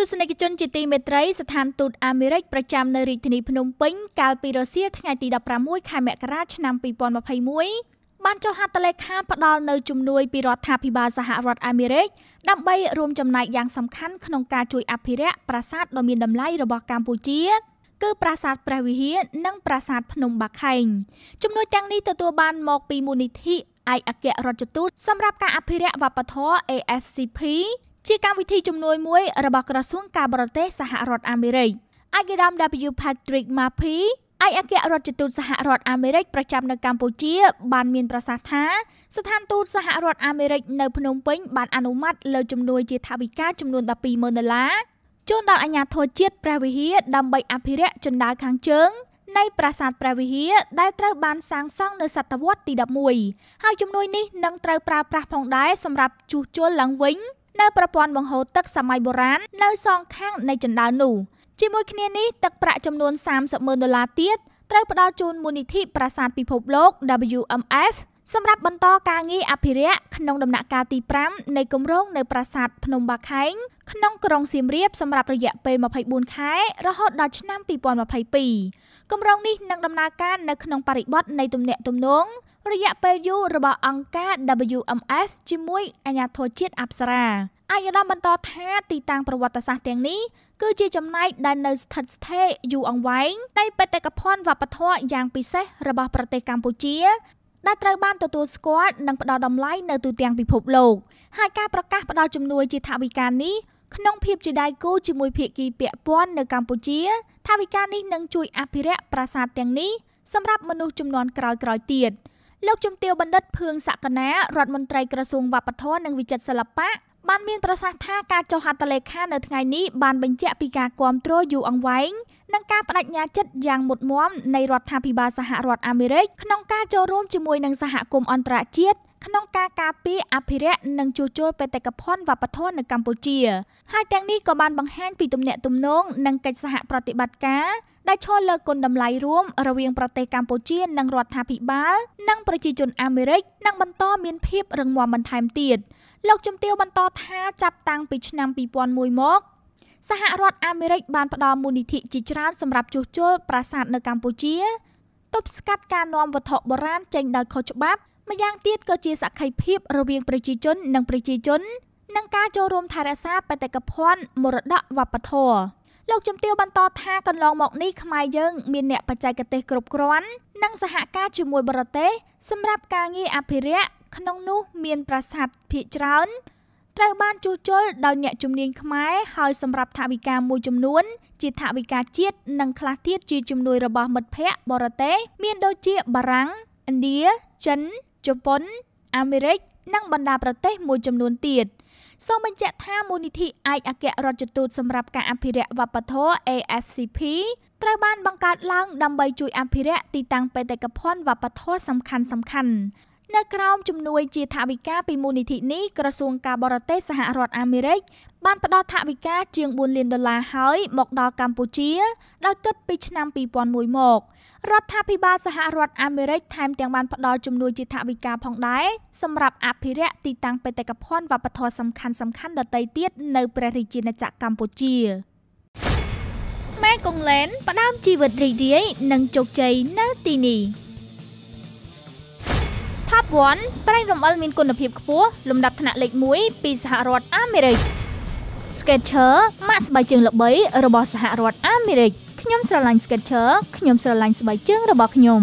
ទស្សនិកជនជាទីមេត្រីស្ថានទូតអាមេរិកប្រចាំនៅរាជធានីភ្នំពេញកាលពីរសៀលថ្ងៃទី16ខែមករាឆ្នាំ2021បានចុះហត្ថលេខាផ្ដល់នៅជំនួយពីរដ្ឋាភិបាលសហរដ្ឋអាមេរិក ដើម្បីរួមចំណែកយ៉ាងសំខាន់ក្នុងការជួយអភិរក្សប្រាសាទដ៏មានតម្លៃរបស់កម្ពុជាគឺប្រាសាទព្រះវិហារនិងប្រាសាទភ្នំបាខែងចំនួនទាំងនេះទទួលបានមកពីមូលនិធិឯកអគ្គរដ្ឋទូតសម្រាប់ការអភិរក្សវប្បធម៌ AFCP ជាកម្មវិធីជំនួយមួយរបស់ក្រសួងការបរទេសសហរដ្ឋអាមេរិកអាយដាម W Patrick Mapi ឯកអគ្គរដ្ឋទូតសហរដ្ឋអាមេរិកប្រចាំនៅកម្ពុជាបានមានប្រសាសន៍ថាស្ថានទូតសហរដ្ឋអាមេរិកនៅភ្នំពេញបានអនុម័តលើជំនួយជាថវិកាចំនួន12,000ដុល្លារជូនដល់អាជ្ញាធរជាតិព្រះវិហារដើម្បីអភិរក្សជណ្ដើរខាងជើងនៃប្រាសាទព្រះវិហារដែលត្រូវបានសាងសង់នៅសតវត្សទី11ហើយជំនួយនេះនឹងត្រូវប្រើប្រាស់ផងដែរសម្រាប់ជួសជុលឡើងវិញនៅប្រព័ន្ធបង្ហូរទឹកសម័យបុរាណនៅសងខាង នៃជណ្ដើរនោះជាមួយគ្នានេះទឹកប្រាក់ចំនួន30,000ដុល្លារទៀតត្រូវផ្ដល់ជូនមូលនិធិប្រាសាទពិភពលោក WMF សម្រាប់បន្តការងារអភិរក្សក្នុងដំណាក់កាលទី5នៃគម្រោងនៅប្រាសាទភ្នំបាខែងក្នុងក្រុងសៀមរាបសម្រាប់រយៈពេល24ខែ រហូតដល់ឆ្នាំ2022គម្រោងនេះនឹងដំណើរការនៅក្នុងបរិបទនៃទំនាក់ទំនងរយៈពេលយូររបស់អង្គការ WMF ជាមួយអាញាធរជាតិអប្សរាអាយដាមបន្តថាទីតាំងប្រវត្តិសាស្ត្រទាំងនេះគឺជាចំណែកដែលនៅស្ថិតស្ថេរយូរអង្វែងនៃបេតិកភណ្ឌវប្បធម៌យ៉ាងពិសេសរបស់ប្រទេសកម្ពុជាដែលត្រូវបានទទួលស្គាល់និងផ្ដល់តម្លៃនៅទូទាំងពិភពលោកហើយការប្រកាសផ្ដល់ជំនួយជាថវិកានេះក្នុងភាពជាដៃគូជាមួយភាគីពាក់ព័ន្ធនៅកម្ពុជាថវិកានេះនឹងជួយអភិរក្សប្រាសាទទាំងនេះសម្រាប់មនុស្សជំនាន់ក្រោយៗទៀត។លោកជំទាវបណ្ឌិតភឿងសក្កណារដ្ឋមន្ត្រីក្រសួងវប្បធម៌និងវិចិត្រសិល្បៈបានមានប្រសាសន៍ថាការចុះហត្ថលេខានៅថ្ងៃនេះបានបញ្ជាក់ពីការគាំទ្រយូរអង្វែងនិងការបដិញ្ញាចិត្តយ៉ាងមុតមមនៃរដ្ឋាភិបាលសហរដ្ឋអាមេរិកក្នុងការចូលរួមជាមួយនឹងសហគមន៍អន្តរជាតិក្នុងការការពារអភិរក្សនិងជួសជុលបេតិកភណ្ឌវប្បធម៌នៅកម្ពុជាហើយទាំងនេះក៏បានបង្ហាញពីទំនាក់ទំនង និងកិច្ចសហប្រតិបត្តិការដែលឈរលើគុណតម្លៃរួមរវាងប្រទេសកម្ពុជានិងរដ្ឋាភិបាល និងប្រជាជនអាមេរិកនឹងបន្តមានភាពរឹងមាំបន្ថែមទៀតលោកជំទាវបន្ត ថាចាប់តាំងពីឆ្នាំ2001មក សហរដ្ឋអាមេរិក បានផ្ដល់មូលនិធិជាច្រើនសម្រាប់ជួសជុលប្រាសាទនៅកម្ពុជា ទប់ស្កាត់ការនាំវត្ថុបុរាណចេញដោយខុសច្បាប់ម្យ៉ាងទៀតក៏ជាសក្ខីភាពរវាងប្រជាជននិងប្រជាជននិងការចូលរួមថែរក្សាបេតិកភណ្ឌមរតកវប្បធម៌លោកជំទាវបន្តថាកន្លងមកនេះខ្មែរយើង មានអ្នកបច្ចេកទេសគ្រប់គ្រាន់និងសហការជាមួយបរទេសសម្រាប់ការងារអភិរក្សក្នុងនោះមានប្រាសាទភាគច្រើនត្រូវបានជួសជុលដោយអ្នកជំនាញខ្មែរហើយសម្រាប់ថវិកាមួយចំនួន ជាថវិកាជាតិនិងខ្លះទៀតជាជំនួយរបស់មិត្តភ័ក្តិបរទេស មានដូចជាបារាំងឥណ្ឌាចិនជប៉ុនអាមេរិក និងបណ្ដាប្រទេសមួយចំនួនទៀត។សូមបញ្ជាក់ថាមូលនិធិឯកអគ្គរដ្ឋទូតសម្រាប់ការអភិរក្សវប្បធម៌ AFCP ត្រូវបានបង្កើតឡើងដើម្បីជួយអភិរក្សទីតាំងបេតិកភណ្ឌវប្បធម៌សំខាន់ៗនៅក្រោមជំនួយជាថវិកាពីមូលនិធិនេះក្រសួងការបរទេសសហរដ្ឋអាមេរិក បានផ្ដល់ថវិកាជាង4លានដុល្លារហើយមកដល់កម្ពុជា ដោយគិតពីឆ្នាំ2001មករដ្ឋាភិបាលសហរដ្ឋអាមេរិកថែមទាំងបានផ្ដល់ជំនួយជាថវិកាផងដែរសម្រាប់អភិរក្សទីតាំងបេតិកភណ្ឌវប្បធម៌សំខាន់សំខាន់ដទៃទៀតនៅព្រះរាជាណាចក្រកម្ពុជាមេកុងឡែនផ្ដើមជីវិតរីករាយនិងជោគជ័យនៅទីនេះភ័ណ្ឌប្រេងរំអិលមានគុណភាពខ្ពស់លំដាប់ថ្នាក់លេខ1ពីសហរដ្ឋអាមេរិក Sketcher ម៉ាកស្បែកជើងល្បីរបស់សហរដ្ឋអាមេរិកខ្ញុំស្រឡាញ់ Sketcher ខ្ញុំស្រឡាញ់ស្បែកជើងរបស់ខ្ញុំ